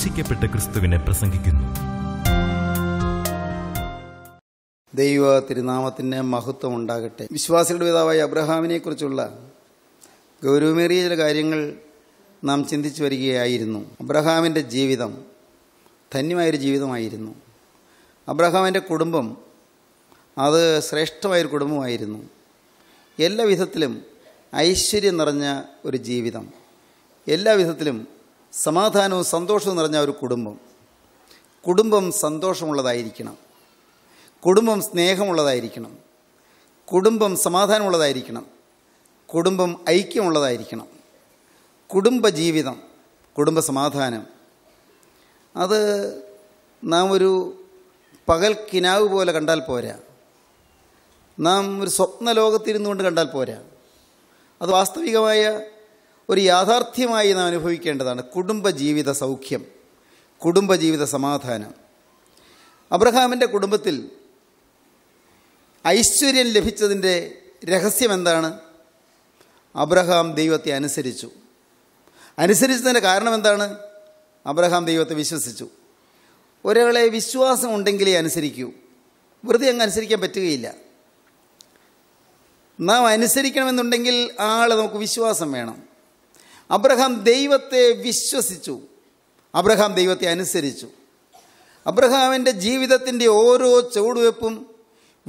ക്രൂശിക്കപ്പെട്ട ക്രിസ്തുവിനെ പ്രസംഗിക്കുന്നു ദൈവ തിരുനാമത്തിന് മഹത്വം ഉണ്ടാകട്ടെ വിശ്വാസികളുടെ പിതാവായ അബ്രഹാമിനെ കുറിച്ചുള്ള ഗൗരവമേറിയ ചില കാര്യങ്ങൾ നാം ചിന്തിച്ചു വരികയായിരുന്നു അബ്രഹാമിൻ്റെ ജീവിതം ധന്യമായൊരു ജീവിതമായിരുന്നു അബ്രഹാമിൻ്റെ കുടുംബം അത് ശ്രേഷ്ഠമായൊരു കുടുംബമായിരുന്നു എല്ലാ വിധത്തിലും ഐശ്വര്യം നിറഞ്ഞ ഒരു ജീവിതം എല്ലാ വിധത്തിലും സമാധാനവും സന്തോഷവും നിറഞ്ഞ ഒരു കുടുംബം കുടുംബം സന്തോഷമുള്ളതായിരിക്കണം കുടുംബം സ്നേഹമുള്ളതായിരിക്കണം കുടുംബം സമാധാനമുള്ളതായിരിക്കണം കുടുംബം ഐക്യമുള്ളതായിരിക്കണം കുടുംബജീവിതം കുടുംബസമാധാനം അത് നാം ഒരു പകൽ കിനാവ് പോലെ കണ്ടാൽ പോരാ നാം ഒരു സ്വപ്ന ലോകത്തിരുന്നുകൊണ്ട് കണ്ടാൽ പോരാ അത് വാസ്തവികമായ ഒരു യാഥാർത്ഥ്യമായി നാം അനുഭവിക്കേണ്ടതാണ് കുടുംബജീവിത സൗഖ്യം കുടുംബജീവിത സമാധാനം അബ്രഹാമിൻ്റെ കുടുംബത്തിൽ ഐശ്വര്യം ലഭിച്ചതിൻ്റെ രഹസ്യം എന്താണ് അബ്രഹാം ദൈവത്തെ അനുസരിച്ചു അനുസരിച്ചതിൻ്റെ കാരണം എന്താണ് അബ്രഹാം ദൈവത്തെ വിശ്വസിച്ചു ഒരാളെ വിശ്വാസം ഉണ്ടെങ്കിലേ അനുസരിക്കൂ വെറുതെ അങ്ങ് അനുസരിക്കാൻ പറ്റുകയില്ല നാം അനുസരിക്കണമെന്നുണ്ടെങ്കിൽ ആൾ നമുക്ക് വിശ്വാസം വേണം അബ്രഹാം ദൈവത്തെ വിശ്വസിച്ചു അബ്രഹാം ദൈവത്തെ അനുസരിച്ചു അബ്രഹാമിൻ്റെ ജീവിതത്തിൻ്റെ ഓരോ ചുവടുവെപ്പും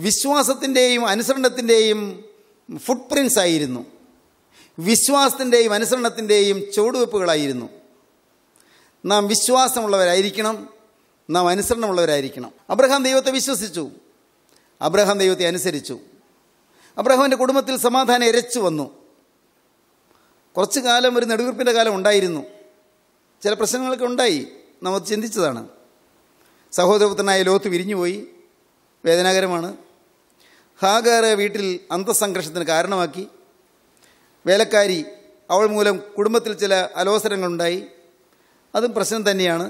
വിശ്വാസത്തിൻ്റെയും അനുസരണത്തിൻ്റെയും ഫുട് പ്രിൻസ് ആയിരുന്നു വിശ്വാസത്തിൻ്റെയും അനുസരണത്തിൻ്റെയും ചുവടുവെപ്പുകളായിരുന്നു നാം വിശ്വാസമുള്ളവരായിരിക്കണം നാം അനുസരണമുള്ളവരായിരിക്കണം അബ്രഹാം ദൈവത്തെ വിശ്വസിച്ചു അബ്രഹാം ദൈവത്തെ അനുസരിച്ചു അബ്രഹാമിൻ്റെ കുടുംബത്തിൽ സമാധാനം ഇരച്ചു വന്നു കുറച്ച് കാലം ഒരു നെടുവീർപ്പിൻ്റെ കാലം ഉണ്ടായിരുന്നു ചില പ്രശ്നങ്ങളൊക്കെ ഉണ്ടായി നമ്മൾ ചിന്തിച്ചതാണ് സഹോദരപുത്രനായ ലോത്ത് വിരിഞ്ഞുപോയി വേദനാകരമാണ് ഹാഗാറെ വീട്ടിൽ അന്തസംഘർഷത്തിന് കാരണമാക്കി വേലക്കാരി അവൾ മൂലം കുടുംബത്തിൽ ചില അലോസരങ്ങളുണ്ടായി അതും പ്രശ്നം തന്നെയാണ്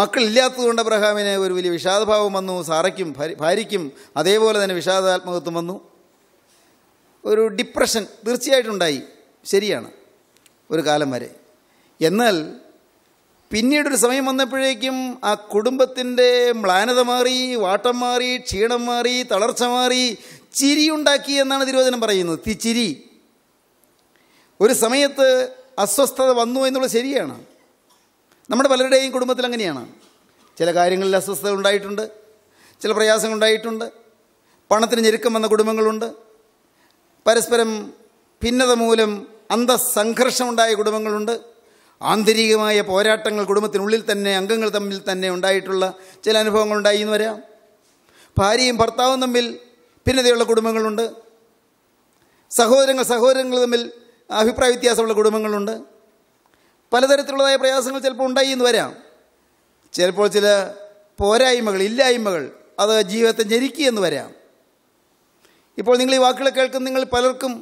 മക്കളില്ലാത്തതുകൊണ്ട് അബ്രഹാമിന് ഒരു വലിയ വിഷാദഭാവം വന്നു സാറയ്ക്കും ഭാര്യയ്ക്കും അതേപോലെ തന്നെ വിഷാദാത്മകത്വം വന്നു ഒരു ഡിപ്രഷൻ തീർച്ചയായിട്ടുണ്ടായി ശരിയാണ് ഒരു കാലം വരെ എന്നാൽ പിന്നീടൊരു സമയം വന്നപ്പോഴേക്കും ആ കുടുംബത്തിൻ്റെ മ്ലാനത മാറി വാട്ടം മാറി ക്ഷീണം മാറി തളർച്ച മാറി ചിരിയുണ്ടാക്കി എന്നാണ് തിരുവചനം പറയുന്നത് തി ചിരി ഒരു സമയത്ത് അസ്വസ്ഥത വന്നു എന്നുള്ളത് ശരിയാണ് നമ്മുടെ പലരുടെയും കുടുംബത്തിൽ അങ്ങനെയാണ് ചില കാര്യങ്ങളിൽ അസ്വസ്ഥത ഉണ്ടായിട്ടുണ്ട് ചില പ്രയാസങ്ങൾ ഉണ്ടായിട്ടുണ്ട് പണത്തിന് ഞെരുക്കം വന്ന കുടുംബങ്ങളുണ്ട് പരസ്പരം ഭിന്നത മൂലം അന്തസംഘർഷമുണ്ടായ കുടുംബങ്ങളുണ്ട് ആന്തരികമായ പോരാട്ടങ്ങൾ കുടുംബത്തിനുള്ളിൽ തന്നെ അംഗങ്ങൾ തമ്മിൽ തന്നെ ഉണ്ടായിട്ടുള്ള ചില അനുഭവങ്ങൾ ഉണ്ടായി എന്ന് വരാം ഭാര്യയും ഭർത്താവും തമ്മിൽ ഭിന്നതയുള്ള കുടുംബങ്ങളുണ്ട് സഹോദരങ്ങൾ സഹോദരങ്ങൾ തമ്മിൽ അഭിപ്രായ വ്യത്യാസമുള്ള കുടുംബങ്ങളുണ്ട് പലതരത്തിലുള്ളതായ പ്രയാസങ്ങൾ ചിലപ്പോൾ ഉണ്ടായി എന്ന് വരാം ചിലപ്പോൾ ചില പോരായ്മകൾ ഇല്ലായ്മകൾ അത് ജീവിതത്തെ ഞെരുക്കി എന്ന് വരാം ഇപ്പോൾ നിങ്ങൾ ഈ വാക്കുകൾ കേൾക്കുന്ന നിങ്ങൾ പലർക്കും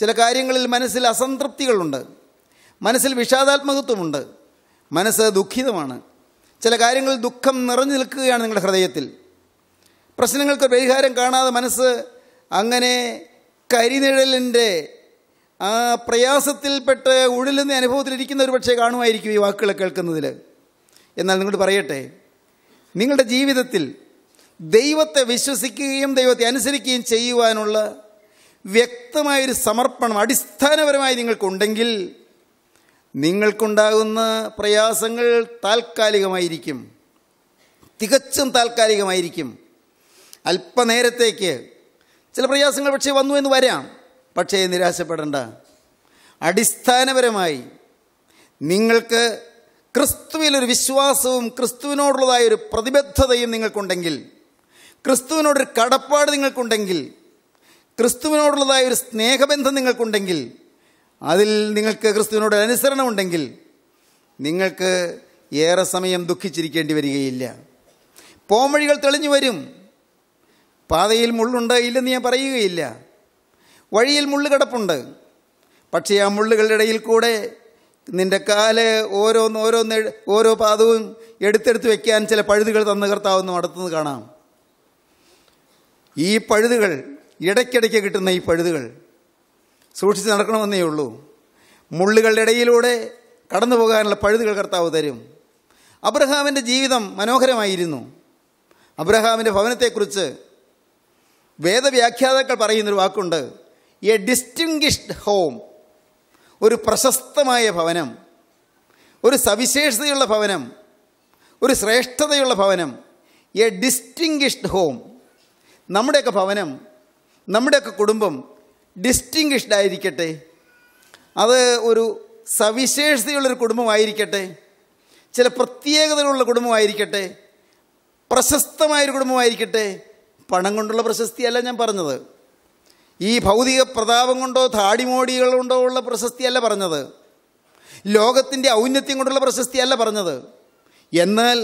ചില കാര്യങ്ങളിൽ മനസ്സിൽ അസംതൃപ്തികളുണ്ട് മനസ്സിൽ വിഷാദാത്മകത്വമുണ്ട് മനസ്സ് ദുഃഖിതമാണ് ചില കാര്യങ്ങളിൽ ദുഃഖം നിറഞ്ഞു നിൽക്കുകയാണ് നിങ്ങളുടെ ഹൃദയത്തിൽ പ്രശ്നങ്ങൾക്ക് പരിഹാരം കാണാതെ മനസ്സ് അങ്ങനെ കരിനിഴലിൻ്റെ ആ പ്രയാസത്തിൽപ്പെട്ട് ഉഴലുന്ന അനുഭവത്തിലിരിക്കുന്ന ഒരു പക്ഷേ കാണുമായിരിക്കും ഈ വാക്കുകൾ കേൾക്കുന്നതിൽ എന്നാൽ നിങ്ങൾ പറയട്ടെ നിങ്ങളുടെ ജീവിതത്തിൽ ദൈവത്തെ വിശ്വസിക്കുകയും ദൈവത്തെ അനുസരിക്കുകയും ചെയ്യുവാനുള്ള വ്യക്തമായൊരു സമർപ്പണം അടിസ്ഥാനപരമായി നിങ്ങൾക്കുണ്ടെങ്കിൽ നിങ്ങൾക്കുണ്ടാകുന്ന പ്രയാസങ്ങൾ താൽക്കാലികമായിരിക്കും തികച്ചും താൽക്കാലികമായിരിക്കും അല്പനേരത്തേക്ക് ചില പ്രയാസങ്ങൾ പക്ഷേ വന്നു എന്ന് വരാം പക്ഷേ നിരാശപ്പെടേണ്ട അടിസ്ഥാനപരമായി നിങ്ങൾക്ക് ക്രിസ്തുവിലൊരു വിശ്വാസവും ക്രിസ്തുവിനോടുള്ളതായൊരു ഒരു പ്രതിബദ്ധതയും നിങ്ങൾക്കുണ്ടെങ്കിൽ ക്രിസ്തുവിനോടൊരു കടപ്പാട് നിങ്ങൾക്കുണ്ടെങ്കിൽ ക്രിസ്തുവിനോടുള്ളതായ ഒരു സ്നേഹബന്ധം നിങ്ങൾക്കുണ്ടെങ്കിൽ അതിൽ നിങ്ങൾക്ക് ക്രിസ്തുവിനോട് അനുസരണമുണ്ടെങ്കിൽ നിങ്ങൾക്ക് ഏറെ സമയം ദുഃഖിച്ചിരിക്കേണ്ടി വരികയില്ല പോംവഴികൾ തെളിഞ്ഞു വരും പാതയിൽ മുള്ളുണ്ടായില്ലെന്ന് ഞാൻ പറയുകയില്ല വഴിയിൽ മുള്ളു കിടപ്പുണ്ട് പക്ഷേ ആ മുള്ളുകളുടെ ഇടയിൽ കൂടെ നിൻ്റെ കാല് ഓരോന്ന് ഓരോന്ന് ഓരോ പാദവും എടുത്തെടുത്ത് വയ്ക്കാൻ ചില പഴുതുകൾ തന്നു കർത്താവെന്നും അടുത്തുനിന്ന് കാണാം ഈ പഴുതുകൾ ഇടയ്ക്കിടയ്ക്ക് കിട്ടുന്ന ഈ പഴുതുകൾ സൂക്ഷിച്ച് നടക്കണമെന്നേ ഉള്ളൂ മുള്ളുകളുടെ ഇടയിലൂടെ കടന്നു പോകാനുള്ള പഴുതുകൾ കർത്താവ് തരും അബ്രഹാമിൻ്റെ ജീവിതം മനോഹരമായിരുന്നു അബ്രഹാമിൻ്റെ ഭവനത്തെക്കുറിച്ച് വേദവ്യാഖ്യാതാക്കൾ പറയുന്നൊരു വാക്കുണ്ട് എ ഡിസ്റ്റിങ്ഷ്ഡ് ഹോം ഒരു പ്രശസ്തമായ ഭവനം ഒരു സവിശേഷതയുള്ള ഭവനം ഒരു ശ്രേഷ്ഠതയുള്ള ഭവനം എ ഡിസ്റ്റിങ്ഷ്ഡ് ഹോം നമ്മുടെയൊക്കെ ഭവനം നമ്മുടെയൊക്കെ കുടുംബം ഡിസ്റ്റിങ്ഷ്ഡ് ആയിരിക്കട്ടെ അത് ഒരു സവിശേഷതയുള്ളൊരു കുടുംബമായിരിക്കട്ടെ ചില പ്രത്യേകതകളുള്ള കുടുംബമായിരിക്കട്ടെ പ്രശസ്തമായൊരു കുടുംബമായിരിക്കട്ടെ പണം കൊണ്ടുള്ള പ്രശസ്തിയല്ല ഞാൻ പറഞ്ഞത് ഈ ഭൗതിക പ്രതാപം കൊണ്ടോ താടിമോടികൾ കൊണ്ടോ ഉള്ള പ്രശസ്തിയല്ല പറഞ്ഞത് ലോകത്തിൻ്റെ ഔന്നത്യം കൊണ്ടുള്ള പ്രശസ്തിയല്ല പറഞ്ഞത് എന്നാൽ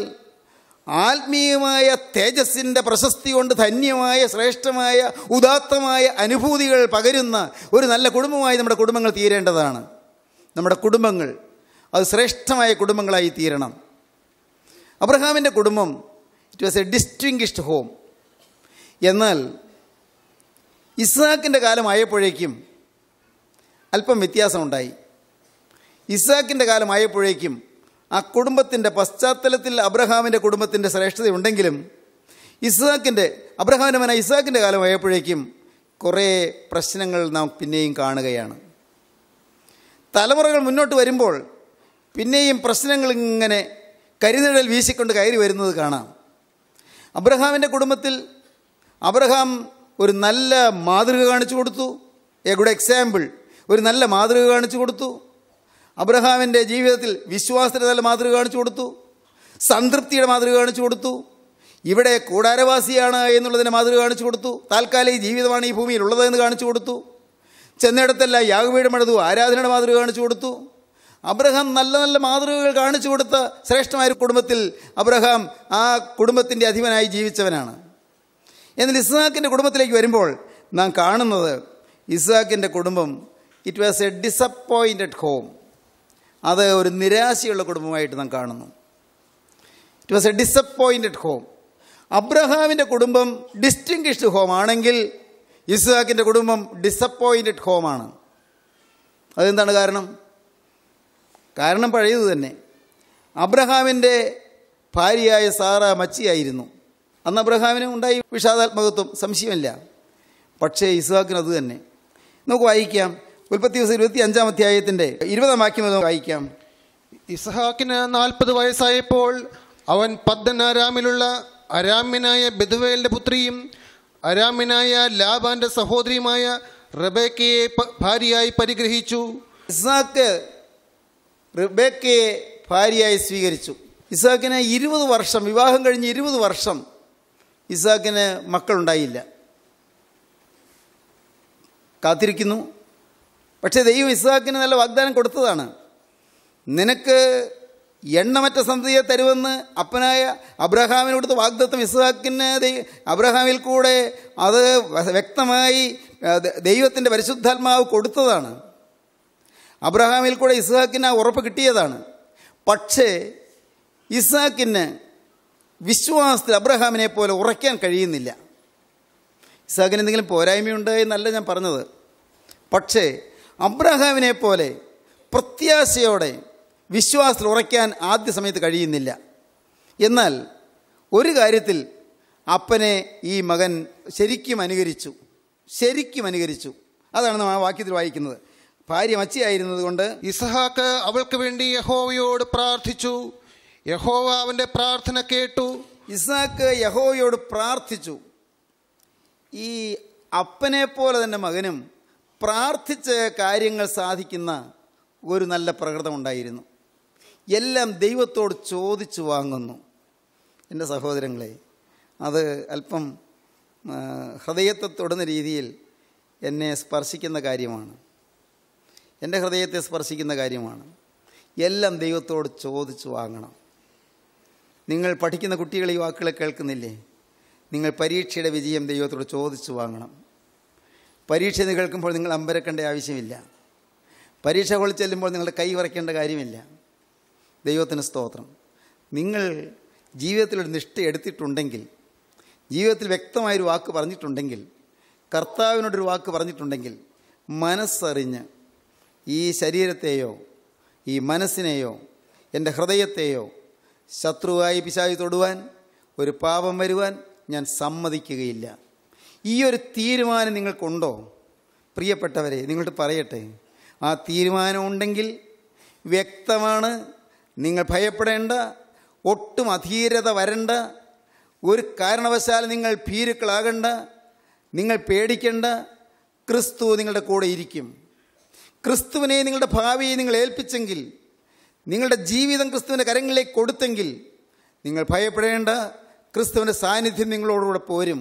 ആത്മീയമായ തേജസ്സിൻ്റെ പ്രശസ്തി കൊണ്ട് ധന്യമായ ശ്രേഷ്ഠമായ ഉദാത്തമായ അനുഭൂതികൾ പകരുന്ന ഒരു നല്ല കുടുംബമായി നമ്മുടെ കുടുംബങ്ങൾ തീരേണ്ടതാണ് നമ്മുടെ കുടുംബങ്ങൾ അത് ശ്രേഷ്ഠമായ കുടുംബങ്ങളായി തീരണം അബ്രഹാമിൻ്റെ കുടുംബം it was a distinguished home എന്നാൽ ഇസാക്കിൻ്റെ കാലമായപ്പോഴേക്കും അല്പം വ്യത്യാസമുണ്ടായി ഇസാക്കിൻ്റെ കാലമായപ്പോഴേക്കും ആ കുടുംബത്തിൻ്റെ പശ്ചാത്തലത്തിൽ അബ്രഹാമിൻ്റെ കുടുംബത്തിൻ്റെ ശ്രേഷ്ഠതയുണ്ടെങ്കിലും ഇസാക്കിൻ്റെ അബ്രഹാമിൻ്റെ ഇസാക്കിൻ്റെ കാലമായപ്പോഴേക്കും കുറേ പ്രശ്നങ്ങൾ നാം പിന്നെയും കാണുകയാണ് തലമുറകൾ മുന്നോട്ട് വരുമ്പോൾ പിന്നെയും പ്രശ്നങ്ങൾ ഇങ്ങനെ കരിനിഴൽ വീശിക്കൊണ്ട് കയറി വരുന്നത് കാണാം അബ്രഹാമിൻ്റെ കുടുംബത്തിൽ അബ്രഹാം ഒരു നല്ല മാതൃക കാണിച്ചു കൊടുത്തു എ ഗുഡ് എക്സാമ്പിൾ ഒരു നല്ല മാതൃക കാണിച്ചു കൊടുത്തു അബ്രഹാമിൻ്റെ ജീവിതത്തിൽ വിശ്വാസത്തിൻ്റെ മാതൃക കാണിച്ചു കൊടുത്തു സംതൃപ്തിയുടെ മാതൃക കാണിച്ചു കൊടുത്തു ഇവിടെ കൂടാരവാസിയാണ് എന്നുള്ളതിൻ്റെ മാതൃക കാണിച്ചു കൊടുത്തു താൽക്കാലിക ജീവിതമാണ് ഈ ഭൂമിയിൽ ഉള്ളതെന്ന് കാണിച്ചു കൊടുത്തു ചെന്നിടത്തെല്ലാം യാഗപീഠം എടുത്തു ആരാധനയുടെ മാതൃക കാണിച്ചു കൊടുത്തു അബ്രഹാം നല്ല നല്ല മാതൃകകൾ കാണിച്ചു കൊടുത്ത ശ്രേഷ്ഠമായ കുടുംബത്തിൽ അബ്രഹാം ആ കുടുംബത്തിൻ്റെ അധിപനായി ജീവിച്ചവനാണ് എന്നാൽ ഇസ്ഹാക്കിൻ്റെ കുടുംബത്തിലേക്ക് വരുമ്പോൾ നാം കാണുന്നത് ഇസ്ഹാക്കിൻ്റെ കുടുംബം it was a disappointed home അത് ഒരു നിരാശയുള്ള കുടുംബമായിട്ട് നാം കാണുന്നു it was a disappointed home അബ്രഹാമിൻ്റെ കുടുംബം ഹോം ആണെങ്കിൽ ഇസ്ഹാക്കിൻ്റെ കുടുംബം ഡിസപ്പോയിൻറ്റഡ് ഹോമാണ് അതെന്താണ് കാരണം കാരണം പഴയത് തന്നെ അബ്രഹാമിൻ്റെ ഭാര്യയായ സാറ മച്ചിയായിരുന്നു അന്ന് അബ്രഹാമിന് ഉണ്ടായി വിഷാദാത്മകത്വം സംശയമല്ല പക്ഷേ ഇസ്ഹാക്കിന് അത് തന്നെ നമുക്ക് വായിക്കാം ഉൽപ്പത്തി ദിവസം ഇരുപത്തി അഞ്ചാം അധ്യായത്തിന്റെ ഇരുപതാം വാക്യം അത് വായിക്കാം ഇസഹാക്കിന് നാൽപ്പത് വയസ്സായപ്പോൾ അവൻ പദ്ദൻ അരാമിലുള്ള അരാമ്യനായ ബെദുവേലിൻ്റെ പുത്രിയും അരാമ്യനായ ലാബാന്റെ സഹോദരിയുമായ റബേക്കയെ ഭാര്യയായി പരിഗ്രഹിച്ചു ഇസാക്ക് റബേക്കയെ ഭാര്യയായി സ്വീകരിച്ചു ഇസാക്കിന് ഇരുപത് വർഷം വിവാഹം കഴിഞ്ഞ് ഇരുപത് വർഷം ഇസാക്കിന് മക്കളുണ്ടായില്ല കാത്തിരിക്കുന്നു പക്ഷേ ദൈവം ഇസ്ഹാക്കിന് നല്ല വാഗ്ദാനം കൊടുത്തതാണ് നിനക്ക് എണ്ണമറ്റ സന്തതിയെ തരുമെന്ന് അപ്പനായ അബ്രഹാമിനോട് വാഗ്ദത്തം ഇസ്ഹാക്കിന് അബ്രഹാമിൽ കൂടെ അത് വ്യക്തമായി ദൈവത്തിൻ്റെ പരിശുദ്ധാത്മാവ് കൊടുത്തതാണ് അബ്രഹാമിൽ കൂടെ ഇസ്ഹാക്കിന് ആ ഉറപ്പ് കിട്ടിയതാണ് പക്ഷേ ഇസ്ഹാക്കിന് വിശ്വാസത്തിൽ അബ്രഹാമിനെ പോലെ ഉറയ്ക്കാൻ കഴിയുന്നില്ല ഇസ്ഹാക്കിന് എന്തെങ്കിലും പോരായ്മയുണ്ട് എന്നല്ല ഞാൻ പറഞ്ഞത് പക്ഷേ അബ്രഹാമിനെ പോലെ പ്രത്യാശയോടെ വിശ്വാസത്തിൽ ഉറയ്ക്കാൻ ആദ്യ സമയത്ത് കഴിയുന്നില്ല എന്നാൽ ഒരു കാര്യത്തിൽ അപ്പനെ ഈ മകൻ ശരിക്കും അനുകരിച്ചു ശരിക്കും അനുകരിച്ചു അതാണ് നമ്മൾ ആ വാക്യത്തിൽ വായിക്കുന്നത് ഭാര്യ മച്ചിയായിരുന്നത് കൊണ്ട് ഇസഹാക്ക് അവൾക്ക് വേണ്ടി യഹോവയോട് പ്രാർത്ഥിച്ചു യഹോവ അവൻ്റെ പ്രാർത്ഥന കേട്ടു ഇസഹാക്ക് യഹോവയോട് പ്രാർത്ഥിച്ചു ഈ അപ്പനെ പോലെ തന്നെ മകനും പ്രാർത്ഥിച്ച് കാര്യങ്ങൾ സാധിക്കുന്ന ഒരു നല്ല പ്രകൃതം ഉണ്ടായിരുന്നു എല്ലാം ദൈവത്തോട് ചോദിച്ചു വാങ്ങുന്നു എൻ്റെ സഹോദരങ്ങളെ അത് അല്പം ഹൃദയത്തെ തൊടുന്ന രീതിയിൽ എന്നെ സ്പർശിക്കുന്ന കാര്യമാണ് എൻ്റെ ഹൃദയത്തെ സ്പർശിക്കുന്ന കാര്യമാണ് എല്ലാം ദൈവത്തോട് ചോദിച്ചു വാങ്ങണം നിങ്ങൾ പഠിക്കുന്ന കുട്ടികൾ ഈ വാക്കുകൾ കേൾക്കുന്നില്ലേ നിങ്ങൾ പരീക്ഷയുടെ വിജയം ദൈവത്തോട് ചോദിച്ചു വാങ്ങണം പരീക്ഷ നികൾക്കുമ്പോൾ നിങ്ങൾ അമ്പരക്കേണ്ട ആവശ്യമില്ല പരീക്ഷ ഹോളിൽ ചെല്ലുമ്പോൾ നിങ്ങളുടെ കൈ വരയ്ക്കേണ്ട കാര്യമില്ല ദൈവത്തിന് സ്തോത്രം നിങ്ങൾ ജീവിതത്തിലൊരു നിഷ്ഠ എടുത്തിട്ടുണ്ടെങ്കിൽ ജീവിതത്തിൽ വ്യക്തമായൊരു വാക്ക് പറഞ്ഞിട്ടുണ്ടെങ്കിൽ കർത്താവിനോടൊരു വാക്ക് പറഞ്ഞിട്ടുണ്ടെങ്കിൽ മനസ്സറിഞ്ഞ് ഈ ശരീരത്തെയോ ഈ മനസ്സിനെയോ എൻ്റെ ഹൃദയത്തെയോ ശത്രുവായി പിശാവി തൊടുവാൻ ഒരു പാപം വരുവാൻ ഞാൻ സമ്മതിക്കുകയില്ല ഈ ഒരു തീരുമാനം നിങ്ങൾക്കുണ്ടോ പ്രിയപ്പെട്ടവരെ നിങ്ങളോട് പറയട്ടെ ആ തീരുമാനം ഉണ്ടെങ്കിൽ വ്യക്തമാണ് നിങ്ങൾ ഭയപ്പെടേണ്ട ഒട്ടും അധീരത വരണ്ട ഒരു കാരണവശാൽ നിങ്ങൾ ഭീരുക്കളാകണ്ട നിങ്ങൾ പേടിക്കേണ്ട ക്രിസ്തു നിങ്ങളുടെ കൂടെ ഇരിക്കും ക്രിസ്തുവിനെ നിങ്ങളുടെ ഭാവിയെ നിങ്ങൾ ഏൽപ്പിച്ചെങ്കിൽ നിങ്ങളുടെ ജീവിതം ക്രിസ്തുവിൻ്റെ കരങ്ങളിലേക്ക് കൊടുത്തെങ്കിൽ നിങ്ങൾ ഭയപ്പെടേണ്ട ക്രിസ്തുവിൻ്റെ സാന്നിധ്യം നിങ്ങളോടുകൂടെ പോരും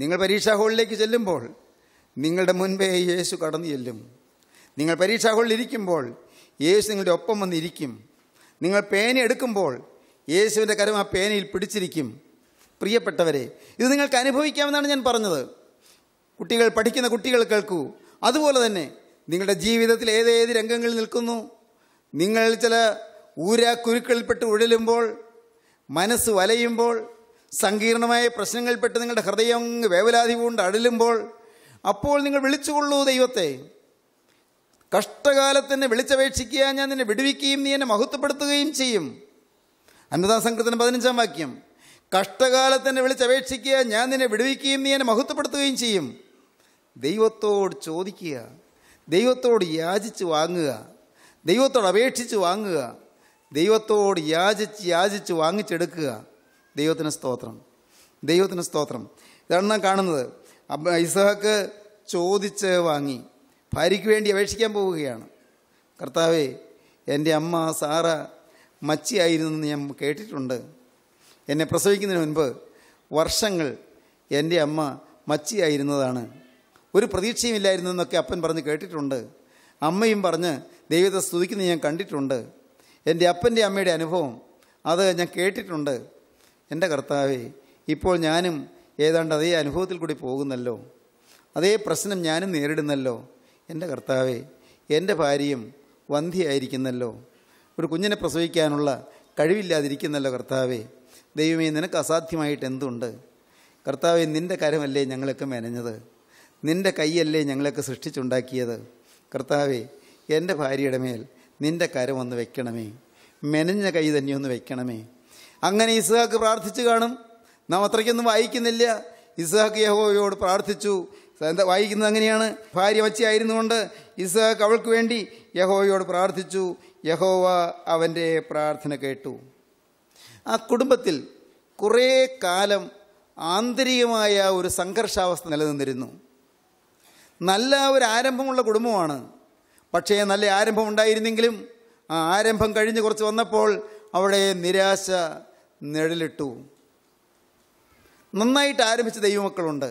നിങ്ങൾ പരീക്ഷാ ഹാളിലേക്ക് ചെല്ലുമ്പോൾ നിങ്ങളുടെ മുൻപേ യേശു കടന്നു ചെല്ലും നിങ്ങൾ പരീക്ഷാ ഹാളിൽ യേശു നിങ്ങളുടെ ഒപ്പം വന്നിരിക്കും നിങ്ങൾ പേന എടുക്കുമ്പോൾ യേശുവിൻ്റെ കരം ആ പേനയിൽ പിടിച്ചിരിക്കും പ്രിയപ്പെട്ടവരെ ഇത് നിങ്ങൾക്ക് അനുഭവിക്കാമെന്നാണ് ഞാൻ പറഞ്ഞത് കുട്ടികൾ പഠിക്കുന്ന കുട്ടികൾ കേൾക്കൂ അതുപോലെ തന്നെ നിങ്ങളുടെ ജീവിതത്തിൽ ഏതേത് രംഗങ്ങളിൽ നിൽക്കുന്നു നിങ്ങൾ ചില ഊരാക്കുരുക്കളിൽപ്പെട്ട് ഉഴലുമ്പോൾ മനസ്സ് വലയുമ്പോൾ സങ്കീർണമായ പ്രശ്നങ്ങൾപ്പെട്ട് നിങ്ങളുടെ ഹൃദയം വേവലാതി കൊണ്ട് അടലുമ്പോൾ അപ്പോൾ നിങ്ങൾ വിളിച്ചുകൊള്ളൂ ദൈവത്തെ കഷ്ടകാലത്തിന് വിളിച്ചപേക്ഷിക്കുക ഞാൻ നിന്നെ വിടുവിക്കുകയും നീ എന്നെ മഹത്വപ്പെടുത്തുകയും ചെയ്യും അന്നദാസങ്കൃത്തിന് പതിനഞ്ചാം വാക്യം കഷ്ടകാലത്തിന് വിളിച്ചപേക്ഷിക്കുക ഞാൻ നിന്നെ വിടുവിക്കുകയും നീ എന്നെ മഹത്വപ്പെടുത്തുകയും ചെയ്യും ദൈവത്തോട് ചോദിക്കുക ദൈവത്തോട് യാചിച്ച് വാങ്ങുക ദൈവത്തോട് അപേക്ഷിച്ച് വാങ്ങുക ദൈവത്തോട് യാചിച്ച് യാചിച്ച് വാങ്ങിച്ചെടുക്കുക ദൈവത്തിന് സ്തോത്രം ദൈവത്തിന് സ്തോത്രം ഇതാണ് നാം കാണുന്നത് ഇസഹക്ക് ചോദിച്ച് വാങ്ങി ഭാര്യയ്ക്ക് വേണ്ടി അപേക്ഷിക്കാൻ പോവുകയാണ് കർത്താവേ എൻ്റെ അമ്മ സാറ മച്ചിയായിരുന്നെന്ന് ഞാൻ കേട്ടിട്ടുണ്ട് എന്നെ പ്രസവിക്കുന്നതിന് മുൻപ് വർഷങ്ങൾ എൻ്റെ അമ്മ മച്ചിയായിരുന്നതാണ് ഒരു പ്രതീക്ഷയുമില്ലായിരുന്നെന്നൊക്കെ അപ്പൻ പറഞ്ഞ് കേട്ടിട്ടുണ്ട് അമ്മയും പറഞ്ഞ് ദൈവത്തെ സ്തുതിക്കുന്നത് ഞാൻ കണ്ടിട്ടുണ്ട് എൻ്റെ അപ്പൻ്റെ അമ്മയുടെ അനുഭവം അത് ഞാൻ കേട്ടിട്ടുണ്ട് എൻ്റെ കർത്താവേ ഇപ്പോൾ ഞാനും ഏതാണ്ട് അതേ അനുഭവത്തിൽ കൂടി പോകുന്നല്ലോ അതേ പ്രശ്നം ഞാനും നേരിടുന്നല്ലോ എൻ്റെ കർത്താവേ എൻ്റെ ഭാര്യയും വന്ധിയായിരിക്കുന്നല്ലോ ഒരു കുഞ്ഞിനെ പ്രസവിക്കാനുള്ള കഴിവില്ലാതിരിക്കുന്നല്ലോ കർത്താവേ ദൈവമേ നിനക്ക് അസാധ്യമായിട്ട് എന്തുണ്ട് കർത്താവെ നിൻ്റെ കരമല്ലേ ഞങ്ങൾക്ക് മെനഞ്ഞത് നിൻ്റെ കൈയല്ലേ ഞങ്ങളൊക്കെ സൃഷ്ടിച്ചുണ്ടാക്കിയത് കർത്താവേ എൻ്റെ ഭാര്യയുടെ മേൽ നിൻ്റെ കരം ഒന്ന് വെക്കണമേ മെനഞ്ഞ കൈ തന്നെ ഒന്ന് വെക്കണമേ അങ്ങനെ ഇസ്ഹാക്ക് പ്രാർത്ഥിച്ചു കാണും നാം അത്രയ്ക്കൊന്നും വായിക്കുന്നില്ല ഇസ്ഹാക്ക് യഹോവയോട് പ്രാർത്ഥിച്ചു എന്താ വായിക്കുന്നത് അങ്ങനെയാണ് ഭാര്യ കൊണ്ട് ഇസ്ഹാക്ക് അവൾക്ക് വേണ്ടി യഹോവയോട് പ്രാർത്ഥിച്ചു യഹോവ അവൻ്റെ പ്രാർത്ഥന കേട്ടു ആ കുടുംബത്തിൽ കുറേ കാലം ആന്തരികമായ ഒരു സംഘർഷാവസ്ഥ നിലനിന്നിരുന്നു നല്ല ഒരു ആരംഭമുള്ള കുടുംബമാണ് പക്ഷേ നല്ല ആരംഭം ഉണ്ടായിരുന്നെങ്കിലും ആ ആരംഭം കഴിഞ്ഞ് കുറച്ച് വന്നപ്പോൾ അവിടെ നിരാശ നിഴലിട്ടു നന്നായിട്ട് ആരംഭിച്ച ദൈവമക്കളുണ്ട്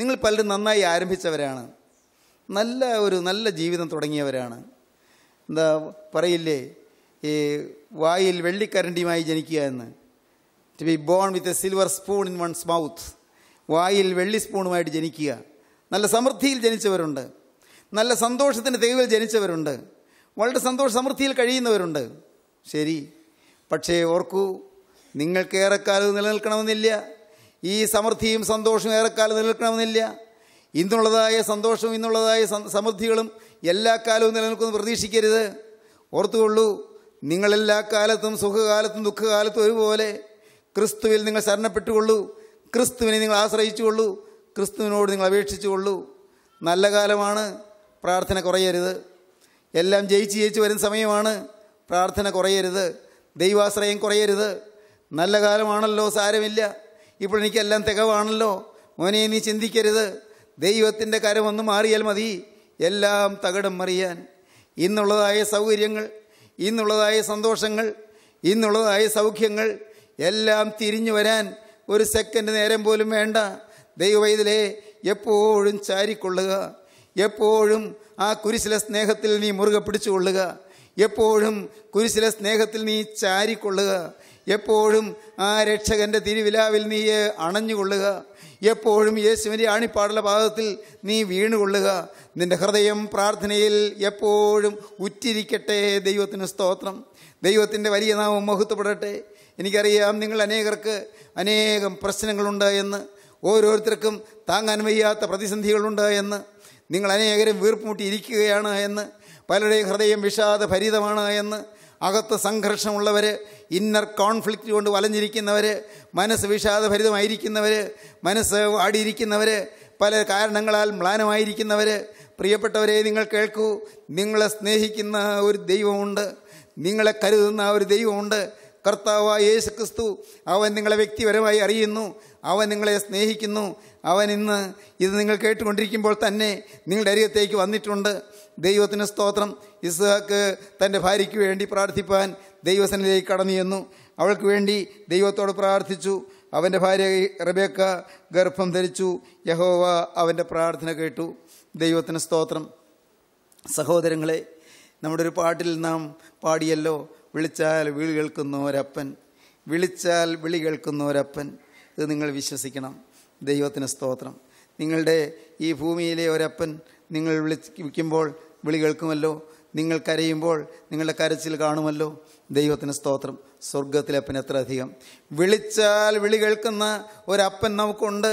നിങ്ങൾ പലരും നന്നായി ആരംഭിച്ചവരാണ് നല്ല ഒരു നല്ല ജീവിതം തുടങ്ങിയവരാണ് എന്താ പറയില്ലേ ഈ വായിൽ വെള്ളിക്കരണ്ടിയുമായി ജനിക്കുക എന്ന് to be born with a silver spoon in one's mouth വായിൽ വെള്ളി സ്പൂണുമായിട്ട് ജനിക്കുക നല്ല സമൃദ്ധിയിൽ ജനിച്ചവരുണ്ട് നല്ല സന്തോഷത്തിൻ്റെ തെരുവിൽ ജനിച്ചവരുണ്ട് വളരെ സന്തോഷ സമൃദ്ധിയിൽ കഴിയുന്നവരുണ്ട് ശരി പക്ഷേ ഓർക്കൂ നിങ്ങൾക്ക് ഏറെക്കാലം നിലനിൽക്കണമെന്നില്ല ഈ സമൃദ്ധിയും സന്തോഷവും ഏറെക്കാലം നിലനിൽക്കണമെന്നില്ല ഇന്നുള്ളതായ സന്തോഷവും ഇന്നുള്ളതായ സമൃദ്ധികളും എല്ലാ കാലവും നിലനിൽക്കുമെന്ന് പ്രതീക്ഷിക്കരുത് ഓർത്തുകൊള്ളൂ നിങ്ങളെല്ലാ കാലത്തും സുഖകാലത്തും ദുഃഖകാലത്തും ഒരുപോലെ ക്രിസ്തുവിൽ നിങ്ങൾ ശരണപ്പെട്ടുകൊള്ളൂ ക്രിസ്തുവിനെ നിങ്ങൾ ആശ്രയിച്ചുകൊള്ളൂ ക്രിസ്തുവിനോട് നിങ്ങൾ അപേക്ഷിച്ചുകൊള്ളൂ നല്ല കാലമാണ് പ്രാർത്ഥന കുറയരുത് എല്ലാം ജയിച്ച് ജയിച്ച് വരുന്ന സമയമാണ് പ്രാർത്ഥന കുറയരുത് ദൈവാശ്രയം കുറയരുത് നല്ല കാലമാണല്ലോ സാരമില്ല ഇപ്പോഴെനിക്കെല്ലാം തികവാണല്ലോ മോനെ നീ ചിന്തിക്കരുത് ദൈവത്തിൻ്റെ കരമൊന്ന് മാറിയാൽ മതി എല്ലാം തകടം മറിയാൻ ഇന്നുള്ളതായ സൗകര്യങ്ങൾ ഇന്നുള്ളതായ സന്തോഷങ്ങൾ ഇന്നുള്ളതായ സൗഖ്യങ്ങൾ എല്ലാം തിരിഞ്ഞു വരാൻ ഒരു സെക്കൻഡ് നേരം പോലും വേണ്ട ദൈവവൈതിലെ എപ്പോഴും ചാരിക്കൊള്ളുക എപ്പോഴും ആ കുരിശിലെ സ്നേഹത്തിൽ നീ മുറുകെ പിടിച്ചുകൊള്ളുക എപ്പോഴും കുരിശിലെ സ്നേഹത്തിൽ നീ ചാരിക്കൊള്ളുക എപ്പോഴും ആ രക്ഷകൻ്റെ തിരുവിലാവിൽ നീ അണഞ്ഞുകൊള്ളുക എപ്പോഴും യേശുവിൻ്റെ ആണിപ്പാടുള്ള പാദത്തിൽ നീ വീണുകൊള്ളുക നിന്റെ ഹൃദയം പ്രാർത്ഥനയിൽ എപ്പോഴും ഉറ്റിരിക്കട്ടെ ദൈവത്തിന് സ്തോത്രം ദൈവത്തിൻ്റെ വലിയ നാമം മഹത്വപ്പെടട്ടെ എനിക്കറിയാം നിങ്ങൾ അനേകർക്ക് അനേകം പ്രശ്നങ്ങളുണ്ട് എന്ന് ഓരോരുത്തർക്കും താങ്ങാൻ വയ്യാത്ത പ്രതിസന്ധികളുണ്ട് എന്ന് നിങ്ങൾ അനേകരും വീർപ്പുമുട്ടിയിരിക്കുകയാണ് എന്ന് പലരുടെയും ഹൃദയം വിഷാദഭരിതമാണ് എന്ന് അകത്ത് സംഘർഷമുള്ളവർ ഇന്നർ കോൺഫ്ലിക്റ്റ് കൊണ്ട് വലഞ്ഞിരിക്കുന്നവർ മനസ്സ് വിഷാദഭരിതമായിരിക്കുന്നവർ മനസ്സ് ആടിയിരിക്കുന്നവർ പല കാരണങ്ങളാൽ മ്ലാനമായിരിക്കുന്നവർ പ്രിയപ്പെട്ടവരെ നിങ്ങൾ കേൾക്കൂ നിങ്ങളെ സ്നേഹിക്കുന്ന ഒരു ദൈവമുണ്ട് നിങ്ങളെ കരുതുന്ന ഒരു ദൈവമുണ്ട് കർത്താവ് യേശു ക്രിസ്തു അവൻ നിങ്ങളെ വ്യക്തിപരമായി അറിയുന്നു അവൻ നിങ്ങളെ സ്നേഹിക്കുന്നു അവൻ ഇന്ന് ഇത് നിങ്ങൾ കേട്ടുകൊണ്ടിരിക്കുമ്പോൾ തന്നെ നിങ്ങളുടെ അരികത്തേക്ക് വന്നിട്ടുണ്ട് ദൈവത്തിന് സ്തോത്രം ഇസ്ഹാക്ക് തൻ്റെ ഭാര്യയ്ക്ക് വേണ്ടി പ്രാർത്ഥിപ്പാൻ ദൈവസനിലേക്ക് കടന്നു ചെന്നു അവൾക്ക് വേണ്ടി ദൈവത്തോട് പ്രാർത്ഥിച്ചു അവൻ്റെ ഭാര്യ റബേക്ക ഗർഭം ധരിച്ചു യഹോവ അവൻ്റെ പ്രാർത്ഥന കേട്ടു ദൈവത്തിന് സ്തോത്രം സഹോദരങ്ങളെ നമ്മുടെ ഒരു പാട്ടിൽ നാം പാടിയല്ലോ വിളിച്ചാൽ വിളി കേൾക്കുന്നോരപ്പൻ വിളിച്ചാൽ വിളി കേൾക്കുന്നോരപ്പൻ ഇത് നിങ്ങൾ വിശ്വസിക്കണം ദൈവത്തിന് സ്തോത്രം നിങ്ങളുടെ ഈ ഭൂമിയിലെ ഒരപ്പൻ നിങ്ങൾ വിളിക്കുമ്പോൾ വിളി കേൾക്കുമല്ലോ നിങ്ങൾ കരയുമ്പോൾ നിങ്ങളുടെ കരച്ചിൽ കാണുമല്ലോ ദൈവത്തിന് സ്തോത്രം സ്വർഗത്തിലപ്പൻ എത്ര അധികം വിളിച്ചാൽ വിളി കേൾക്കുന്ന ഒരപ്പൻ നമുക്കുണ്ട്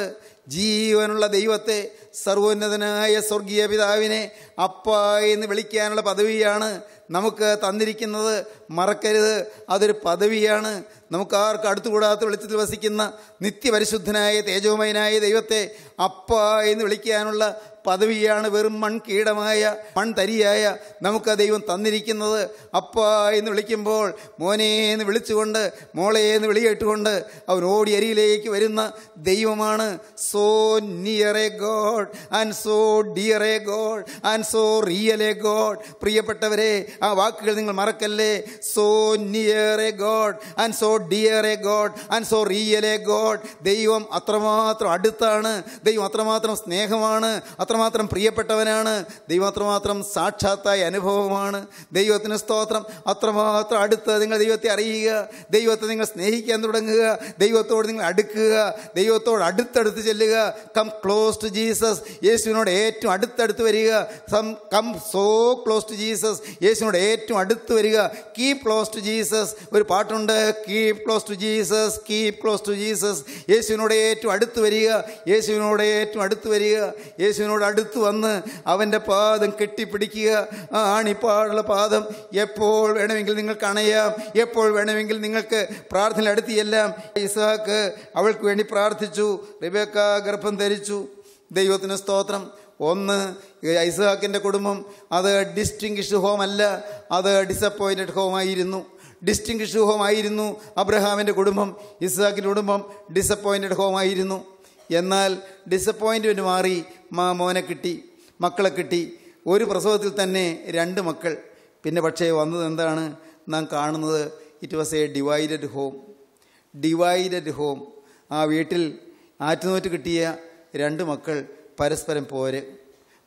ജീവനുള്ള ദൈവത്തെ സർവോന്നതനായ സ്വർഗീയ പിതാവിനെ അപ്പ എന്ന് വിളിക്കാനുള്ള പദവിയാണ് നമുക്ക് തന്നിരിക്കുന്നത് മറക്കരുത് അതൊരു പദവിയാണ് നമുക്കാർക്ക് അടുത്തുകൂടാത്ത വെളിച്ചത്തിൽ വസിക്കുന്ന നിത്യപരിശുദ്ധനായ തേജോമയനായ ദൈവത്തെ അപ്പ എന്ന് വിളിക്കാനുള്ള പദവിയാണ് വെറും മൺകീടമായ മൺതരിയായ നമുക്ക് ദൈവം തന്നിരിക്കുന്നത് അപ്പ എന്ന് വിളിക്കുമ്പോൾ മോനെ എന്ന് വിളിച്ചുകൊണ്ട് മോളെ എന്ന് വിളിയേട്ടുകൊണ്ട് അവൻ ഓടി അരിയിലേക്ക് വരുന്ന ദൈവമാണ് so near a god and so dear a god and so real a god പ്രിയപ്പെട്ടവരെ ആ വാക്കുകൾ നിങ്ങൾ മറക്കല്ലേ so near a god and so dear a god and so real a god ദൈവം അത്രമാത്രം അടുത്താണ് ദൈവം അത്രമാത്രം സ്നേഹമാണ് അത്രമാത്രം പ്രിയപ്പെട്ടവനാണ് ദൈവം അത്രമാത്രം സാക്ഷാത്തായ അനുഭവമാണ് ദൈവത്തിന് സ്തോത്രം അത്രമാത്രം അടുത്ത് നിങ്ങൾ ദൈവത്തെ അറിയുക ദൈവത്തെ നിങ്ങൾ സ്നേഹിക്കാൻ തുടങ്ങുക ദൈവത്തോട് നിങ്ങൾ അടുക്കുക ദൈവത്തോട് അടുത്തടുത്ത് ചെല്ലുക കം ക്ലോസ് ടു ജീസസ് യേശുവിനോട് ഏറ്റവും അടുത്തടുത്ത് വരിക some come so close to Jesus യേശുവിനോട് ഏറ്റവും അടുത്ത് വരിക കീപ് ക്ലോസ് ടു ജീസസ് ഒരു പാട്ടുണ്ട് കീ keep close to Jesus keep close to Jesus യേശുവിനോട് ഏറ്റവും അടുത്ത് വരിക യേശുവിനോട് ഏറ്റവും അടുത്ത് വരിക യേശുവിനോട് അടുത്ത് വന്ന് അവൻ്റെ പാദം കെട്ടിപ്പിടിക്കുക ആണിപ്പാടുള്ള പാദം എപ്പോൾ വേണമെങ്കിൽ നിങ്ങൾക്ക് അണയാം എപ്പോൾ വേണമെങ്കിൽ നിങ്ങൾക്ക് പ്രാർത്ഥന അടുത്തിയെല്ലാം ഇസാക്ക് അവൾക്ക് വേണ്ടി പ്രാർത്ഥിച്ചു റിബേക്ക ഗർഭം ധരിച്ചു ദൈവത്തിന് സ്തോത്രം ഒന്ന് ഐസാക്കിൻ്റെ കുടുംബം അത് ഡിസ്റ്റിങ്ക്വിഷ്ഡ് ഹോമല്ല അത് ഡിസപ്പോയിൻറ്റഡ് ഹോമായിരുന്നു ഡിസ്റ്റിങ്ഷ് ഹോമായിരുന്നു അബ്രഹാമിൻ്റെ കുടുംബം ഇസാഖിൻ്റെ കുടുംബം ഡിസപ്പോയിൻറ്റഡ് ഹോമായിരുന്നു എന്നാൽ ഡിസപ്പോയിൻറ്റ്മെൻറ്റ് മാറി മാ മോനെ കിട്ടി മക്കളെ കിട്ടി ഒരു പ്രസവത്തിൽ തന്നെ രണ്ട് മക്കൾ പിന്നെ പക്ഷേ വന്നത് എന്താണ് നാം കാണുന്നത് it was a divided home divided home ആ വീട്ടിൽ ആറ്റുനോറ്റ് കിട്ടിയ രണ്ട് മക്കൾ പരസ്പരം പോര്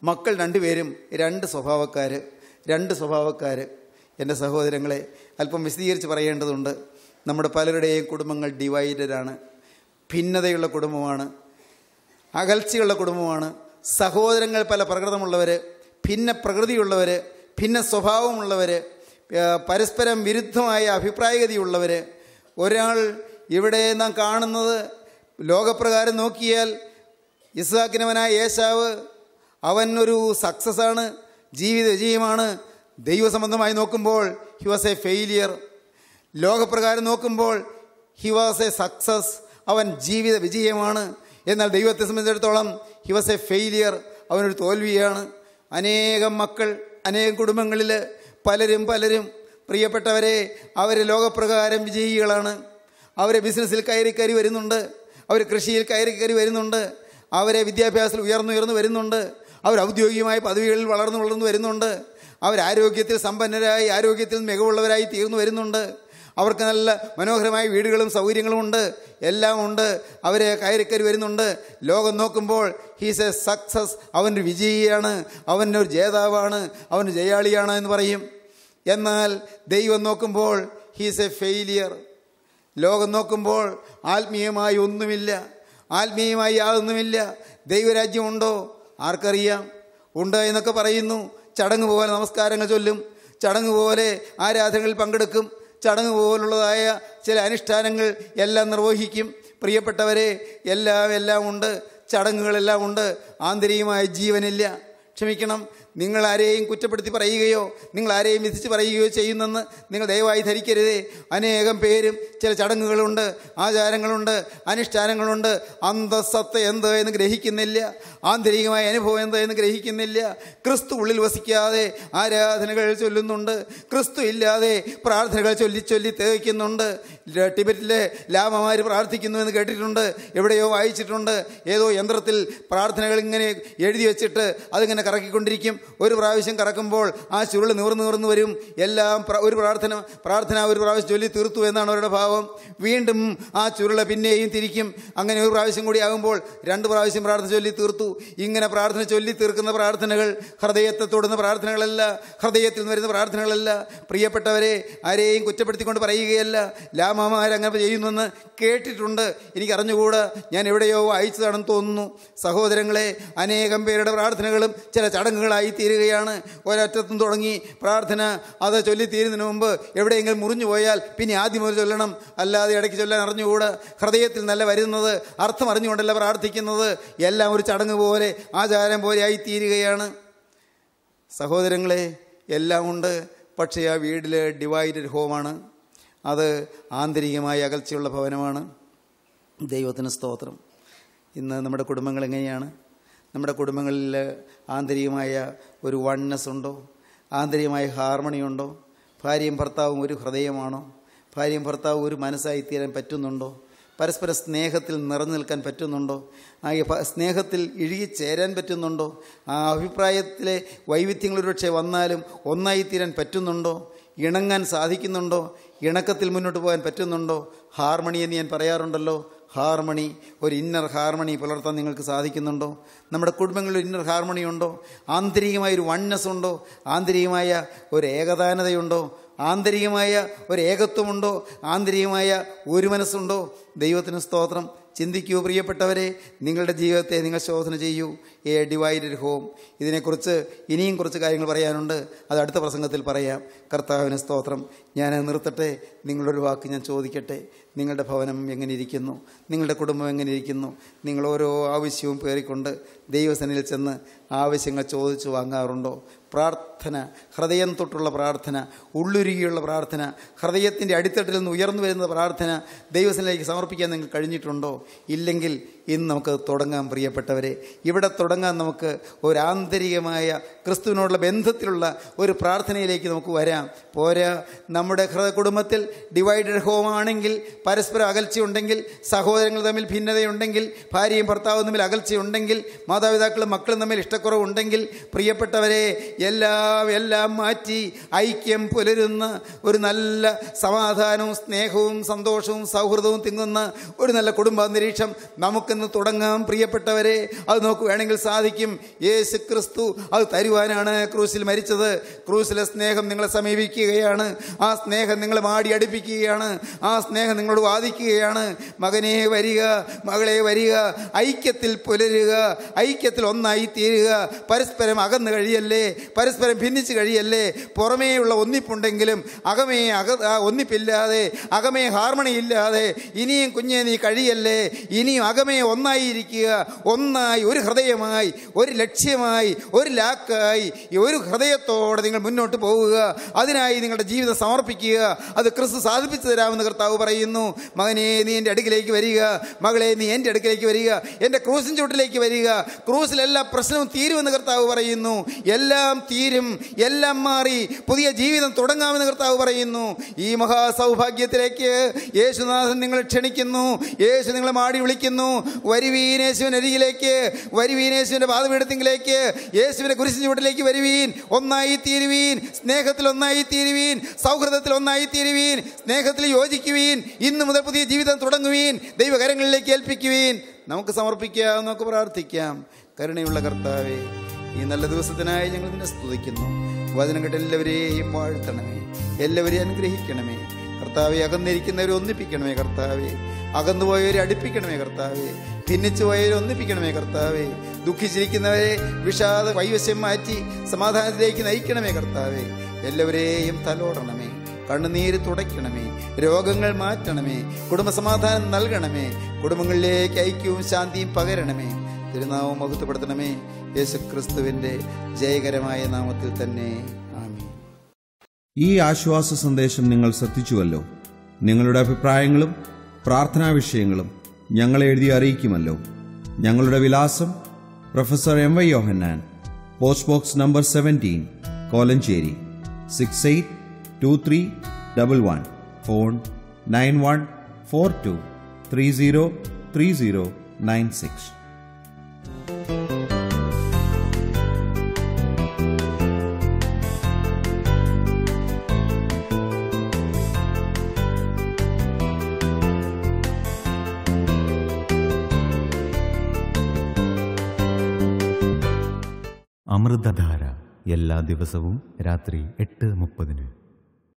മക്കൾ രണ്ടുപേരും രണ്ട് സ്വഭാവക്കാർ രണ്ട് സ്വഭാവക്കാർ എൻ്റെ സഹോദരങ്ങളെ അല്പം വിശദീകരിച്ച് പറയേണ്ടതുണ്ട് നമ്മുടെ പലരുടെയും കുടുംബങ്ങൾ ഡിവൈഡഡാണ് ഭിന്നതയുള്ള കുടുംബമാണ് അകൽച്ചയുള്ള കുടുംബമാണ് സഹോദരങ്ങൾ പല പ്രകൃതമുള്ളവർ ഭിന്ന പ്രകൃതിയുള്ളവർ ഭിന്ന സ്വഭാവമുള്ളവർ പരസ്പരം വിരുദ്ധമായ അഭിപ്രായഗതിയുള്ളവർ ഒരാൾ ഇവിടെ നാം കാണുന്നത് ലോകപ്രകാരം നോക്കിയാൽ ഇസാക്കിനവനായ യേശാവ് അവൻ ഒരു സക്സസ് ആണ് ജീവിത വിജയമാണ് ദൈവസംബന്ധമായി നോക്കുമ്പോൾ ഹി വാസ് എ ഫെയിലിയർ ലോകപ്രകാരം നോക്കുമ്പോൾ ഹി വാസ് എ സക്സസ് അവൻ ജീവിത വിജയമാണ് എന്നാൽ ദൈവത്തെ സംബന്ധിച്ചിടത്തോളം ഹി വാസ് എ ഫെയിലിയർ അവനൊരു തോൽവിയാണ് അനേകം മക്കൾ അനേകം കുടുംബങ്ങളിൽ പലരും പലരും പ്രിയപ്പെട്ടവരെ അവർ ലോകപ്രകാരം വിജയികളാണ് അവരെ ബിസിനസ്സിൽ കയറി കയറി വരുന്നുണ്ട് അവർ കൃഷിയിൽ കയറി കയറി വരുന്നുണ്ട് അവരെ വിദ്യാഭ്യാസത്തിൽ ഉയർന്നുയർന്നു വരുന്നുണ്ട് അവർ ഔദ്യോഗികമായ പദവികളിൽ വളർന്നു വളർന്നു വരുന്നുണ്ട് അവരാരോഗ്യത്തിൽ സമ്പന്നരായി ആരോഗ്യത്തിൽ മികവുള്ളവരായി തീർന്നു വരുന്നുണ്ട് അവർക്ക് നല്ല മനോഹരമായ വീടുകളും സൗകര്യങ്ങളും ഉണ്ട് എല്ലാം ഉണ്ട് അവർ കയറിക്കയറി വരുന്നുണ്ട് ലോകം നോക്കുമ്പോൾ ഹീസ് എ സക്സസ് അവൻ്റെ വിജയിയാണ് അവനൊരു ജേതാവാണ് അവൻ ജയാളിയാണ് എന്ന് പറയും എന്നാൽ ദൈവം നോക്കുമ്പോൾ ഹീസ് എ ഫെയിലിയർ ലോകം നോക്കുമ്പോൾ ആത്മീയമായി ഒന്നുമില്ല ആത്മീയമായി യാതൊന്നുമില്ല ദൈവരാജ്യമുണ്ടോ ആർക്കറിയാം ഉണ്ട് എന്നൊക്കെ പറയുന്നു ചടങ്ങ് പോലെ നമസ്കാരങ്ങൾ ചൊല്ലും ചടങ്ങ് പോലെ ആരാധനകളിൽ പങ്കെടുക്കും ചടങ്ങ് പോലുള്ളതായ ചില അനുഷ്ഠാനങ്ങൾ എല്ലാം നിർവഹിക്കും പ്രിയപ്പെട്ടവരെ എല്ലാം എല്ലാം ഉണ്ട് ചടങ്ങുകളെല്ലാം ഉണ്ട് ആന്തരികമായ ജീവനില്ല ക്ഷമിക്കണം നിങ്ങൾ ആരെയും കുറ്റപ്പെടുത്തി പറയുകയോ നിങ്ങൾ ആരെയും വിധിച്ച് പറയുകയോ ചെയ്യുന്നെന്ന് നിങ്ങൾ ദയവായി ധരിക്കരുതേ അനേകം പേരും ചില ചടങ്ങുകളുണ്ട് ആചാരങ്ങളുണ്ട് അനുഷ്ഠാനങ്ങളുണ്ട് അന്തസ്സത്ത എന്തോ എന്ന് ഗ്രഹിക്കുന്നില്ല ആന്തരികമായ അനുഭവം എന്തോ എന്ന് ഗ്രഹിക്കുന്നില്ല ക്രിസ്തു ഉള്ളിൽ വസിക്കാതെ ആരാധനകൾ ചൊല്ലുന്നുണ്ട് ക്രിസ്തു ഇല്ലാതെ പ്രാർത്ഥനകൾ ചൊല്ലി ചൊല്ലി തേക്കുന്നുണ്ട് ടിബറ്റിലെ ലാമമാർ പ്രാർത്ഥിക്കുന്നു എന്ന് കേട്ടിട്ടുണ്ട് എവിടെയോ വായിച്ചിട്ടുണ്ട് ഏതോ യന്ത്രത്തിൽ പ്രാർത്ഥനകൾ ഇങ്ങനെ എഴുതി വെച്ചിട്ട് അതിങ്ങനെ കറക്കിക്കൊണ്ടിരിക്കും ഒരു പ്രാവശ്യം കറക്കുമ്പോൾ ആ ചുരുൾ നിവർന്നു നിവർന്നു വരും എല്ലാം ഒരു പ്രാർത്ഥന പ്രാർത്ഥന ഒരു പ്രാവശ്യം ചൊല്ലി തീർത്തു എന്നാണ് അവരുടെ ഭാവം വീണ്ടും ആ ചുരുൾ പിന്നെയും തിരിക്കും അങ്ങനെ ഒരു പ്രാവശ്യം കൂടി ആകുമ്പോൾ രണ്ട് പ്രാവശ്യം പ്രാർത്ഥന ചൊല്ലി തീർത്തു ഇങ്ങനെ പ്രാർത്ഥന ചൊല്ലി തീർക്കുന്ന പ്രാർത്ഥനകൾ ഹൃദയത്തെ തൊടുന്ന പ്രാർത്ഥനകളല്ല ഹൃദയത്തിൽ നിന്ന് വരുന്ന പ്രാർത്ഥനകളല്ല പ്രിയപ്പെട്ടവരെ ആരെയും കുറ്റപ്പെടുത്തിക്കൊണ്ട് പറയുകയല്ല മാമാരങ്ങനെ ചെയ്യുന്നെന്ന് കേട്ടിട്ടുണ്ട് എനിക്കറിഞ്ഞുകൂട് ഞാൻ എവിടെയോ അയച്ചതാണെന്ന് തോന്നുന്നു സഹോദരങ്ങളെ അനേകം പേരുടെ പ്രാർത്ഥനകളും ചില ചടങ്ങുകളായി തീരുകയാണ് ഒരറ്റത്തും തുടങ്ങി പ്രാർത്ഥന അത് ചൊല്ലിത്തീരുന്നതിന് മുമ്പ് എവിടെയെങ്കിലും മുറിഞ്ഞു പോയാൽ പിന്നെ ആദ്യം ഒരു ചൊല്ലണം അല്ലാതെ ഇടയ്ക്ക് ചൊല്ലാൻ അറിഞ്ഞുകൂട് ഹൃദയത്തിൽ നല്ല വരുന്നത് അർത്ഥം അറിഞ്ഞുകൊണ്ടല്ല പ്രാർത്ഥിക്കുന്നത് എല്ലാം ഒരു ചടങ്ങ് പോലെ ആചാരം ആയി തീരുകയാണ് സഹോദരങ്ങളെ എല്ലാം ഉണ്ട് പക്ഷേ ആ വീട്ടിൽ ഡിവൈഡഡ് ഹോമാണ് അത് ആന്തരികമായ അകൽച്ചയുള്ള ഭവനമാണ് ദൈവത്തിന് സ്തോത്രം ഇന്ന് നമ്മുടെ കുടുംബങ്ങൾ എങ്ങനെയാണ് നമ്മുടെ കുടുംബങ്ങളിൽ ആന്തരികമായ ഒരു വൺനെസ് ഉണ്ടോ ആന്തരികമായ ഹാർമണി ഉണ്ടോ ഭാര്യയും ഭർത്താവും ഒരു ഹൃദയമാണോ ഭാര്യയും ഭർത്താവും ഒരു മനസ്സായി തീരാൻ പറ്റുന്നുണ്ടോ പരസ്പര സ്നേഹത്തിൽ നിറഞ്ഞു നിൽക്കാൻ പറ്റുന്നുണ്ടോ ആ സ്നേഹത്തിൽ ഇഴുകിച്ചേരാൻ പറ്റുന്നുണ്ടോ ആ അഭിപ്രായത്തിലെ വൈവിധ്യങ്ങൾ വന്നാലും ഒന്നായി തീരാൻ പറ്റുന്നുണ്ടോ ഇണങ്ങാൻ സാധിക്കുന്നുണ്ടോ ഇണക്കത്തിൽ മുന്നോട്ട് പോകാൻ പറ്റുന്നുണ്ടോ ഹാർമണി എന്ന് ഞാൻ പറയാറുണ്ടല്ലോ ഹാർമണി ഒരു ഇന്നർ ഹാർമണി പുലർത്താൻ നിങ്ങൾക്ക് സാധിക്കുന്നുണ്ടോ നമ്മുടെ കുടുംബങ്ങളിൽ ഇന്നർ ഹാർമണി ഉണ്ടോ ആന്തരികമായ ഒരു വണ്ണസ് ഉണ്ടോ ആന്തരികമായ ഒരു ഏകദാനതയുണ്ടോ ആന്തരികമായ ഒരു ഏകത്വമുണ്ടോ ആന്തരികമായ ഒരു മനസ്സുണ്ടോ ദൈവത്തിന് സ്തോത്രം ചിന്തിക്കൂ പ്രിയപ്പെട്ടവരെ നിങ്ങളുടെ ജീവിതത്തെ നിങ്ങൾ ശോധന ചെയ്യൂ എ ഡിവൈഡഡ് ഹോം ഇതിനെക്കുറിച്ച് ഇനിയും കുറച്ച് കാര്യങ്ങൾ പറയാനുണ്ട് അത് അടുത്ത പ്രസംഗത്തിൽ പറയാം കർത്താവിന് സ്തോത്രം ഞാൻ നിർത്തട്ടെ നിങ്ങളൊരു വാക്ക് ഞാൻ ചോദിക്കട്ടെ നിങ്ങളുടെ ഭവനം എങ്ങനെ ഇരിക്കുന്നു നിങ്ങളുടെ കുടുംബം എങ്ങനെ ഇരിക്കുന്നു നിങ്ങൾ ഓരോ ആവശ്യവും പേറിക്കൊണ്ട് ദൈവസനിൽ ചെന്ന് ആവശ്യങ്ങൾ ചോദിച്ചു വാങ്ങാറുണ്ടോ പ്രാർത്ഥന ഹൃദയം തൊട്ടുള്ള പ്രാർത്ഥന ഉള്ളുരുകിയുള്ള പ്രാർത്ഥന ഹൃദയത്തിൻ്റെ അടിത്തട്ടിൽ നിന്ന് ഉയർന്നു വരുന്ന പ്രാർത്ഥന ദൈവസനിലേക്ക് സമർപ്പിക്കാൻ നിങ്ങൾ കഴിഞ്ഞിട്ടുണ്ടോ ഇല്ലെങ്കിൽ ഇന്ന് നമുക്ക് തുടങ്ങാം പ്രിയപ്പെട്ടവരെ ഇവിടെ തുടങ്ങാൻ നമുക്ക് ഒരു ആന്തരികമായ ക്രിസ്തുവിനോടുള്ള ബന്ധത്തിലുള്ള ഒരു പ്രാർത്ഥനയിലേക്ക് നമുക്ക് വരാം പോരാ നമ്മുടെ ഹൃദയ കുടുംബത്തിൽ ഡിവൈഡഡ് ഹോമാണെങ്കിൽ പരസ്പരം അകൽച്ചയുണ്ടെങ്കിൽ സഹോദരങ്ങൾ തമ്മിൽ ഭിന്നതയുണ്ടെങ്കിൽ ഭാര്യയും ഭർത്താവും തമ്മിൽ അകൽച്ചയുണ്ടെങ്കിൽ മാതാപിതാക്കളും മക്കളും തമ്മിൽ ഇഷ്ടക്കുറവുണ്ടെങ്കിൽ പ്രിയപ്പെട്ടവരെ എല്ലാം എല്ലാം മാറ്റി ഐക്യം പുലരുന്ന ഒരു നല്ല സമാധാനവും സ്നേഹവും സന്തോഷവും സൗഹൃദവും തിങ്ങുന്ന ഒരു നല്ല കുടുംബാന്തരീക്ഷം നമുക്ക് നിന്ന് തുടങ്ങാം പ്രിയപ്പെട്ടവരെ അത് നോക്ക് സാധിക്കും യേശു ക്രിസ്തു അത് തരുവാനാണ് ക്രൂസിൽ മരിച്ചത് ക്രൂസിലെ സ്നേഹം നിങ്ങളെ സമീപിക്കുകയാണ് ആ സ്നേഹം നിങ്ങളെ അടുപ്പിക്കുകയാണ് ആ സ്നേഹം നിങ്ങളോട് വാദിക്കുകയാണ് മകനെ വരിക മകളെ വരിക ഐക്യത്തിൽ പുലരുക ഐക്യത്തിൽ ഒന്നായി തീരുക പരസ്പരം അകന്നു കഴിയല്ലേ പരസ്പരം ഭിന്നിച്ച് കഴിയല്ലേ പുറമേയുള്ള ഒന്നിപ്പുണ്ടെങ്കിലും അകമേ അക ഒന്നിപ്പില്ലാതെ അകമേ ഹാർമണി ഇല്ലാതെ ഇനിയും കുഞ്ഞേ നീ കഴിയല്ലേ ഇനിയും അകമേ ഒന്നായിരിക്കുക ഒന്നായി ഒരു ഹൃദയമായി ഒരു ലക്ഷ്യമായി ഒരു ലാക്കായി ഒരു ഹൃദയത്തോടെ നിങ്ങൾ മുന്നോട്ട് പോവുക അതിനായി നിങ്ങളുടെ ജീവിതം സമർപ്പിക്കുക അത് ക്രിസ്തു സാധിപ്പിച്ചു തരാമെന്ന് കർത്താവ് പറയുന്നു മകനെ നീ എൻ്റെ അടുക്കിലേക്ക് വരിക മകളെ നീ എൻ്റെ അടുക്കിലേക്ക് വരിക എൻ്റെ ക്രൂസിൻ ചുവട്ടിലേക്ക് വരിക ക്രൂസിൽ എല്ലാ പ്രശ്നവും തീരുമെന്ന് കർത്താവ് പറയുന്നു എല്ലാം തീരും എല്ലാം മാറി പുതിയ ജീവിതം തുടങ്ങാമെന്ന് കർത്താവ് പറയുന്നു ഈ മഹാസൗഭാഗ്യത്തിലേക്ക് യേശുനാഥൻ നിങ്ങളെ ക്ഷണിക്കുന്നു യേശു നിങ്ങളെ മാടി വിളിക്കുന്നു വരുവീൻ യേശുവിൻ്റെ അരികിലേക്ക് വരുവീൻ യേശുവിൻ്റെ പാതപീഠത്തിങ്കിലേക്ക് യേശുവിൻ്റെ കുരിശിൻ ചുവട്ടിലേക്ക് വരുവീൻ ഒന്നായി തീരുവീൻ സ്നേഹത്തിൽ ഒന്നായി തീരുവീൻ സൗഹൃദത്തിൽ ഒന്നായി തീരുവീൻ സ്നേഹത്തിൽ യോജിക്കുവീൻ ഇന്ന് മുതൽ പുതിയ ജീവിതം തുടങ്ങുവീൻ ദൈവകരങ്ങളിലേക്ക് ഏൽപ്പിക്കുവീൻ നമുക്ക് സമർപ്പിക്കാം നമുക്ക് പ്രാർത്ഥിക്കാം കരുണയുള്ള കർത്താവേ ഈ നല്ല ദിവസത്തിനായി ഞങ്ങൾ നിന്നെ സ്തുതിക്കുന്നു വചനം കേട്ട് എല്ലാവരെയും വാഴ്ത്തണമേ എല്ലാവരെയും അനുഗ്രഹിക്കണമേ കർത്താവെ അകന്നിരിക്കുന്നവരെ ഒന്നിപ്പിക്കണമേ കർത്താവെ അകന്നുപോയവരെ അടുപ്പിക്കണമേ കർത്താവെ ഭിന്നിച്ചു പോയവരെ ഒന്നിപ്പിക്കണമേ കർത്താവെ ദുഃഖിച്ചിരിക്കുന്നവരെ വിഷാദ വൈവശ്യം മാറ്റി സമാധാനത്തിലേക്ക് നയിക്കണമേ കർത്താവെ എല്ലാവരെയും തലോടണമേ കണ്ണുനീര് തുടയ്ക്കണമേ രോഗങ്ങൾ മാറ്റണമേ കുടുംബസമാധാനം നൽകണമേ കുടുംബങ്ങളിലേക്ക് ഐക്യവും ശാന്തിയും പകരണമേ തിരുനാമം മഹത്വപ്പെടുത്തണമേ യേശുക്രിസ്തുവിൻ്റെ ജയകരമായ നാമത്തിൽ തന്നെ ഈ ആശ്വാസ സന്ദേശം നിങ്ങൾ ശ്രദ്ധിച്ചുവല്ലോ നിങ്ങളുടെ അഭിപ്രായങ്ങളും പ്രാർത്ഥനാ വിഷയങ്ങളും ഞങ്ങൾ എഴുതി അറിയിക്കുമല്ലോ ഞങ്ങളുടെ വിലാസം professor M Y Yohannan post box number seventeen Kolenchery six eight two three double one phone nine one four two three zero three zero nine six എല്ലാ ദിവസവും രാത്രി എട്ട് മുപ്പതിന്